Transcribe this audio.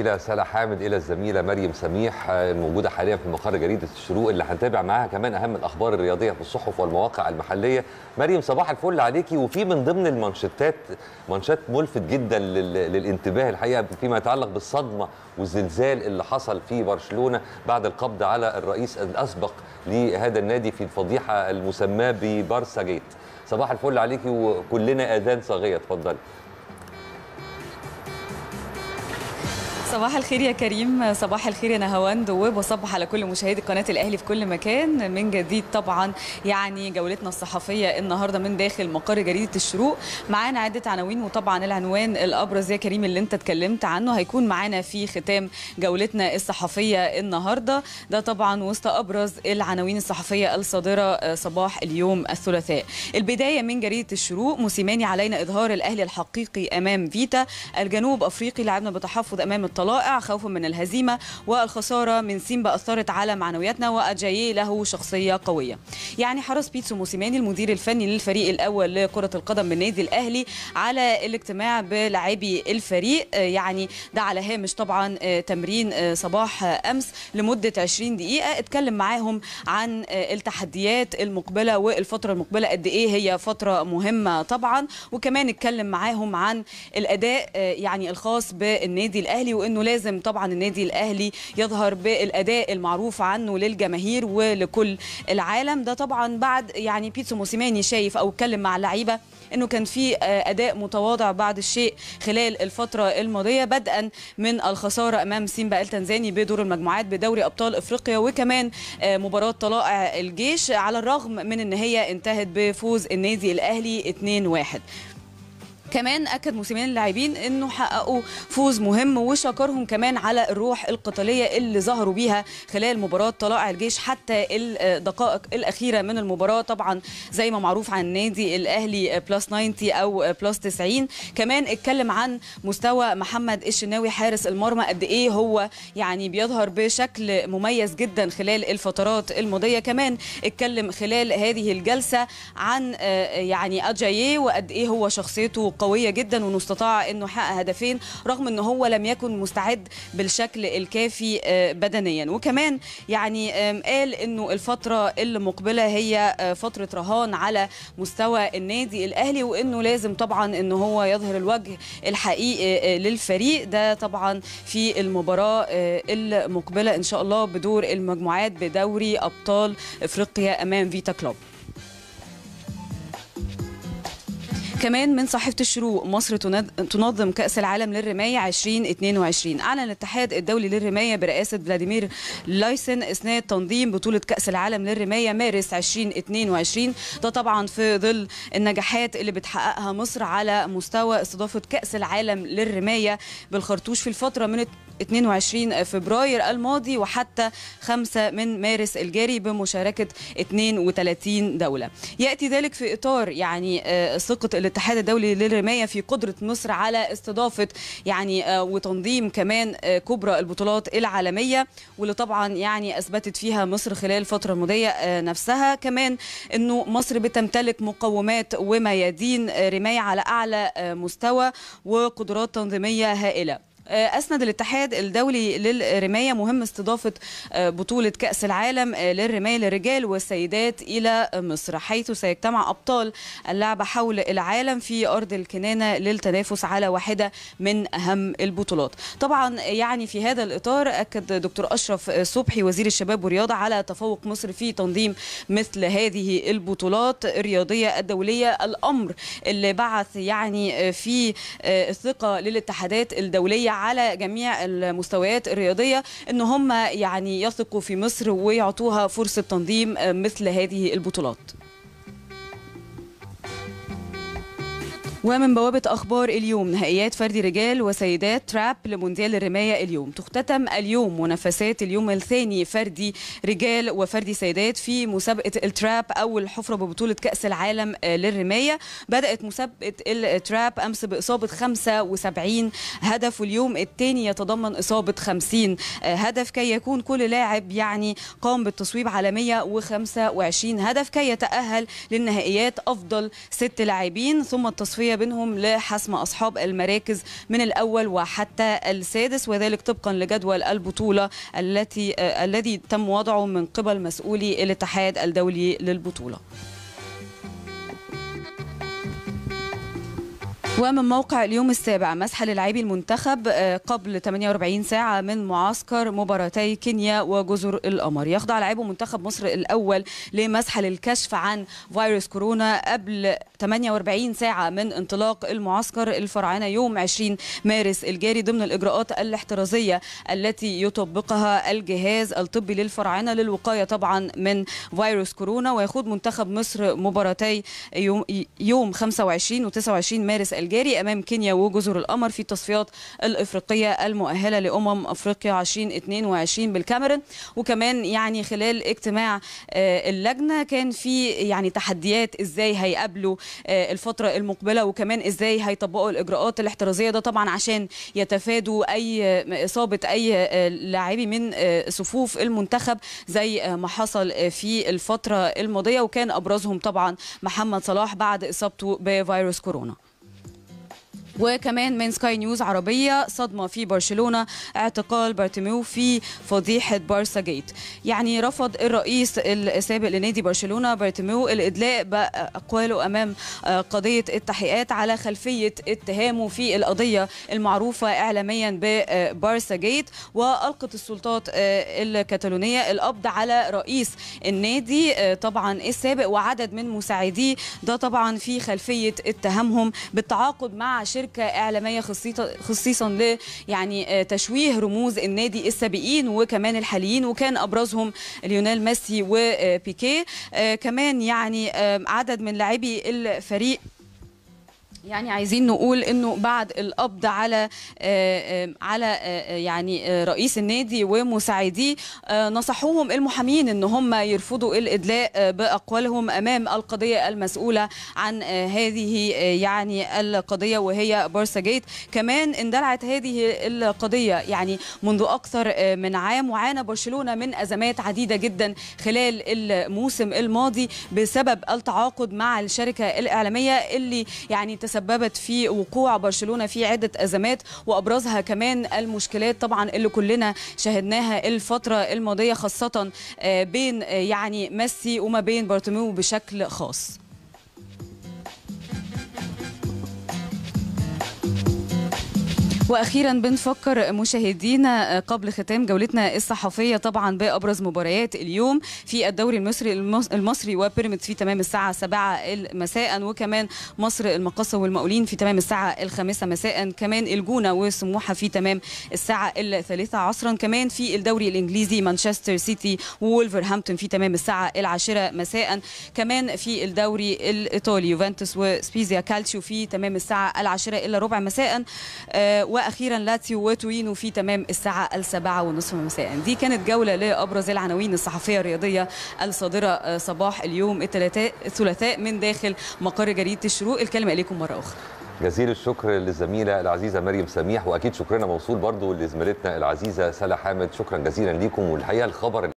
إلى سلا حامد إلى الزميلة مريم سميح الموجودة آه، حاليا في مقر جريدة الشروق اللي هنتابع معاها كمان أهم الأخبار الرياضية في الصحف والمواقع المحلية مريم صباح الفل عليكي وفي من ضمن المانشيتات منشات ملفت جدا للانتباه الحقيقة فيما يتعلق بالصدمة والزلزال اللي حصل في برشلونة بعد القبض على الرئيس الأسبق لهذا النادي في الفضيحة المسماة ببارسا جيت صباح الفل عليكي وكلنا آذان صاغية اتفضلي صباح الخير يا كريم صباح الخير يا هوان دواب وصبح على كل مشاهدي قناه الاهلي في كل مكان من جديد طبعا يعني جولتنا الصحفيه النهارده من داخل مقر جريده الشروق معانا عده عناوين وطبعا العنوان الابرز يا كريم اللي انت اتكلمت عنه هيكون معانا في ختام جولتنا الصحفيه النهارده ده طبعا وسط ابرز العناوين الصحفيه الصادره آه، صباح اليوم الثلاثاء البدايه من جريده الشروق موسيماني علينا اظهار الاهلي الحقيقي امام فيتا الجنوب افريقي لعبنا بتحفظ امام الطلاب الطلائع خوفا من الهزيمة والخسارة من سيمبا أثرت على معنوياتنا واجاي له شخصية قوية يعني حرص بيتسو موسيماني المدير الفني للفريق الأول لكرة القدم من نادي الأهلي على الاجتماع بلاعبي الفريق يعني ده على هامش طبعا آه، تمرين آه، صباح آه، أمس لمدة 20 دقيقة اتكلم معاهم عن التحديات المقبلة والفترة المقبلة قد إيه هي فترة مهمة طبعا وكمان اتكلم معاهم عن الأداء يعني الخاص بالنادي الأهلي انه لازم طبعا النادي الاهلي يظهر بالاداء المعروف عنه للجماهير ولكل العالم ده طبعا بعد يعني بيتسو موسيماني شايف او اتكلم مع اللعيبه انه كان في آه، اداء متواضع بعض الشيء خلال الفتره الماضيه بدءا من الخساره امام سيمبا التنزاني بدور المجموعات بدوري ابطال افريقيا وكمان آه، مباراه طلائع الجيش على الرغم من ان هي انتهت بفوز النادي الاهلي 2-1 كمان اكد موسمين اللاعبين انه حققوا فوز مهم وشكرهم كمان على الروح القتاليه اللي ظهروا بيها خلال مباراه طلائع الجيش حتى الدقائق الاخيره من المباراه طبعا زي ما معروف عن النادي الاهلي بلس 90 او بلس 90 كمان اتكلم عن مستوى محمد الشناوي حارس المرمى قد ايه هو يعني بيظهر بشكل مميز جدا خلال الفترات الماضيه كمان اتكلم خلال هذه الجلسه عن آه، يعني اجاييه وقد ايه هو شخصيته قوية قويه جدا وانه استطاع انه حقق هدفين رغم ان هو لم يكن مستعد بالشكل الكافي آه، بدنيا وكمان يعني قال انه الفتره المقبله هي آه، فتره رهان على مستوى النادي الاهلي وانه لازم طبعا ان هو يظهر الوجه الحقيقي آه، للفريق ده طبعا في المباراه المقبله ان شاء الله بدور المجموعات بدوري ابطال افريقيا امام فيتا كلوب كمان من صحيفة الشروق مصر تنظم كأس العالم للرماية 2022 أعلن الاتحاد الدولي للرماية برئاسة فلاديمير لايسن أثناء تنظيم بطولة كأس العالم للرماية مارس 2022 ده طبعا في ظل النجاحات اللي بتحققها مصر على مستوى استضافة كأس العالم للرماية بالخرطوش في الفترة من 22 فبراير الماضي وحتى 5 من مارس الجاري بمشاركة 32 دولة يأتي ذلك في إطار يعني آه، ثقة الاتحاد الدولي للرماية في قدرة مصر على استضافة يعني آه، وتنظيم كمان آه، كبرى البطولات العالمية واللي طبعا يعني أثبتت فيها مصر خلال الفترة الماضية آه، نفسها كمان أنه مصر بتمتلك مقومات وميادين رماية على أعلى مستوى وقدرات تنظيمية هائلة آه، أسند الاتحاد الدولي للرماية مهم استضافة آه، بطولة كأس العالم آه، للرماية للرجال والسيدات إلى مصر حيث سيجتمع أبطال اللعبة حول العالم في أرض الكنانة للتنافس على واحدة من أهم البطولات طبعا يعني في هذا الإطار أكد دكتور أشرف صبحي وزير الشباب والرياضة على تفوق مصر في تنظيم مثل هذه البطولات الرياضية الدولية الأمر اللي بعث يعني في ثقة للاتحادات الدولية على جميع المستويات الرياضيه ان هم يعني يثقوا في مصر ويعطوها فرصه تنظيم مثل هذه البطولات ومن بوابة أخبار اليوم نهائيات فردي رجال وسيدات تراب لمونديال الرماية اليوم تختتم اليوم منافسات اليوم الثاني فردي رجال وفردي سيدات في مسابقة التراب أول حفرة ببطولة كأس العالم آه، للرماية بدأت مسابقة التراب أمس بإصابة 75 هدف واليوم الثاني يتضمن إصابة 50 آه، هدف كي يكون كل لاعب يعني قام بالتصويب على 125 هدف كي يتأهل للنهائيات أفضل ست لاعبين ثم التصفية بينهم لحسم أصحاب المراكز من الأول وحتى السادس وذلك طبقا لجدول البطولة التي آه، الذي تم وضعه من قبل مسؤولي الاتحاد الدولي للبطولة ومن موقع اليوم السابع مسح للاعبي المنتخب آه، قبل 48 ساعة من معسكر مباراتي كينيا وجزر القمر يخضع لاعبو منتخب مصر الأول لمسح للكشف عن فيروس كورونا قبل 48 ساعة من انطلاق المعسكر الفراعنة يوم 20 مارس الجاري ضمن الإجراءات الاحترازية التي يطبقها الجهاز الطبي للفراعنة للوقاية طبعا من فيروس كورونا ويخوض منتخب مصر مباراتي يوم 25 و 29 مارس الجاري أمام كينيا وجزر القمر في التصفيات الإفريقية المؤهلة لأمم أفريقيا 2022 بالكاميرون وكمان يعني خلال اجتماع آه، اللجنة كان في يعني تحديات إزاي هيقابلوا آه، الفترة المقبلة وكمان إزاي هيطبقوا الإجراءات الاحترازية ده طبعا عشان يتفادوا أي آه، إصابة أي لاعبي من صفوف المنتخب زي ما حصل في الفترة الماضية وكان أبرزهم طبعا محمد صلاح بعد إصابته بفيروس كورونا وكمان من سكاي نيوز عربية صدمة في برشلونة اعتقال بارتيميو في فضيحة بارسا جيت يعني رفض الرئيس السابق لنادي برشلونة بارتيميو الإدلاء بأقواله أمام آه، قضية التحقيقات على خلفية اتهامه في القضية المعروفة إعلاميا ببارسا آه، جيت وألقت السلطات آه، الكتالونية القبض على رئيس النادي طبعا السابق وعدد من مساعديه ده طبعا في خلفية اتهامهم بالتعاقد مع شركة شركه اعلاميه خصيصا ل يعني آه، تشويه رموز النادي السابقين وكمان الحاليين وكان ابرزهم ليونيل ميسي وبيكيه آه، كمان يعني عدد من لاعبي الفريق يعني عايزين نقول انه بعد القبض على آه، آه، على آه، يعني رئيس النادي ومساعديه نصحوهم المحامين ان هم يرفضوا الادلاء باقوالهم امام القضيه المسؤوله عن هذه يعني القضيه وهي بارسا جيت كمان اندلعت هذه القضيه يعني منذ اكثر من عام وعانى برشلونه من ازمات عديده جدا خلال الموسم الماضي بسبب التعاقد مع الشركه الاعلاميه اللي يعني تس سببت في وقوع برشلونه في عده ازمات وابرزها كمان المشكلات طبعا اللي كلنا شاهدناها الفتره الماضيه خاصه آه، بين آه، يعني ميسي وما بين بارتوميو بشكل خاص واخيرا بنفكر مشاهدينا قبل ختام جولتنا الصحفيه طبعا بابرز مباريات اليوم في الدوري المصري المصري وبيراميدز في تمام الساعه 7 مساء وكمان مصر المقاصه والمقاولين في تمام الساعه الخامسة مساء كمان الجونه وسموحه في تمام الساعه الثالثة عصرا كمان في الدوري الانجليزي مانشستر سيتي وولفرهامبتون في تمام الساعه العاشرة مساء كمان في الدوري الايطالي يوفنتوس وسبيزيا كالتشيو في تمام الساعه العاشرة الا ربع مساء آه واخيرا لاتسيو وتوينو في تمام الساعه السابعة ونصف مساء دي كانت جوله لابرز العناوين الصحفيه الرياضيه الصادره صباح اليوم الثلاثاء من داخل مقر جريده الشروق الكلمه اليكم مره اخرى جزيل الشكر للزميله العزيزه مريم سميح واكيد شكرنا موصول برضو لزميلتنا العزيزه سلا حامد شكرا جزيلا ليكم والحقيقه الخبر